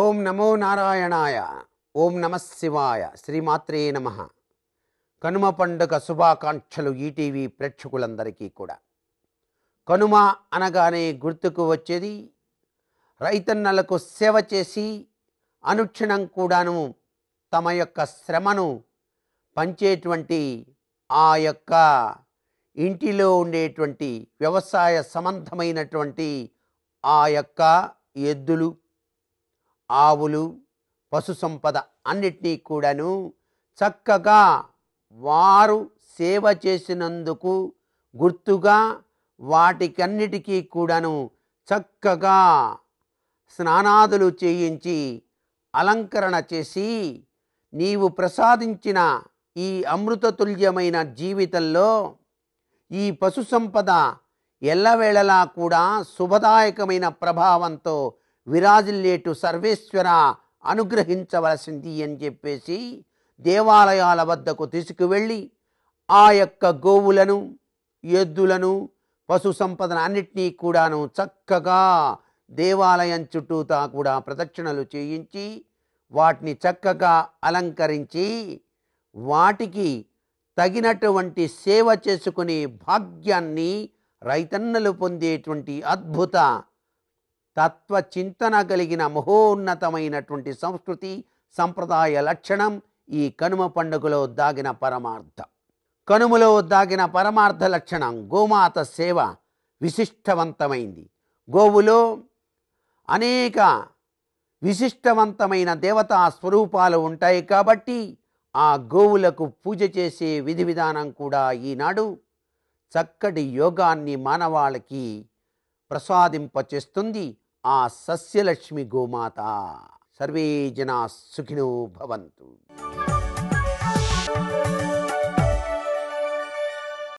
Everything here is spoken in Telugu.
ఓం నమో నారాయణాయ ఓం నమ శివాయ శ్రీమాత్రే నమ కనుమ పండుగ శుభాకాంక్షలు ఈటీవీ ప్రేక్షకులందరికీ కూడా కనుమ అనగానే గుర్తుకు వచ్చేది రైతన్నలకు సేవ చేసి అనుక్షణం కూడాను తమ యొక్క శ్రమను పంచేటువంటి ఆ యొక్క ఇంటిలో ఉండేటువంటి వ్యవసాయ సంబంధమైనటువంటి ఆ యొక్క ఎద్దులు ఆవులు పశు సంపద అన్నిటినీ కూడాను చక్కగా వారు సేవ చేసినందుకు గుర్తుగా వాటికన్నిటికీ కూడాను చక్కగా స్నానాదులు చేయించి అలంకరణ చేసి నీవు ప్రసాదించిన ఈ అమృతతుల్యమైన జీవితంలో ఈ పశు సంపద ఎల్లవేళలా కూడా శుభదాయకమైన ప్రభావంతో విరాజిల్లేటు సర్వేశ్వర అనుగ్రహించవలసింది అని చెప్పేసి దేవాలయాల వద్దకు తీసుకువెళ్ళి ఆ యొక్క గోవులను ఎద్దులను పశు సంపదన అన్నిటినీ కూడాను చక్కగా దేవాలయం చుట్టూతా కూడా ప్రదక్షిణలు చేయించి వాటిని చక్కగా అలంకరించి వాటికి తగినటువంటి సేవ చేసుకునే భాగ్యాన్ని రైతన్నలు పొందేటువంటి అద్భుత తత్వచింతన కలిగిన మహోన్నతమైనటువంటి సంస్కృతి సంప్రదాయ లక్షణం ఈ కనుమ పండుగలో దాగిన పరమార్థం కనుమలో దాగిన పరమార్థ లక్షణం గోమాత సేవ విశిష్టవంతమైంది గోవులో అనేక విశిష్టవంతమైన దేవతా స్వరూపాలు ఉంటాయి కాబట్టి ఆ గోవులకు పూజ చేసే విధి విధానం కూడా ఈనాడు చక్కటి యోగాన్ని మానవాళికి ప్రసాదింపచేస్తుంది ఆ సస్యలక్ష్మి గోమాత సర్వే జనా సుఖినో భవంతు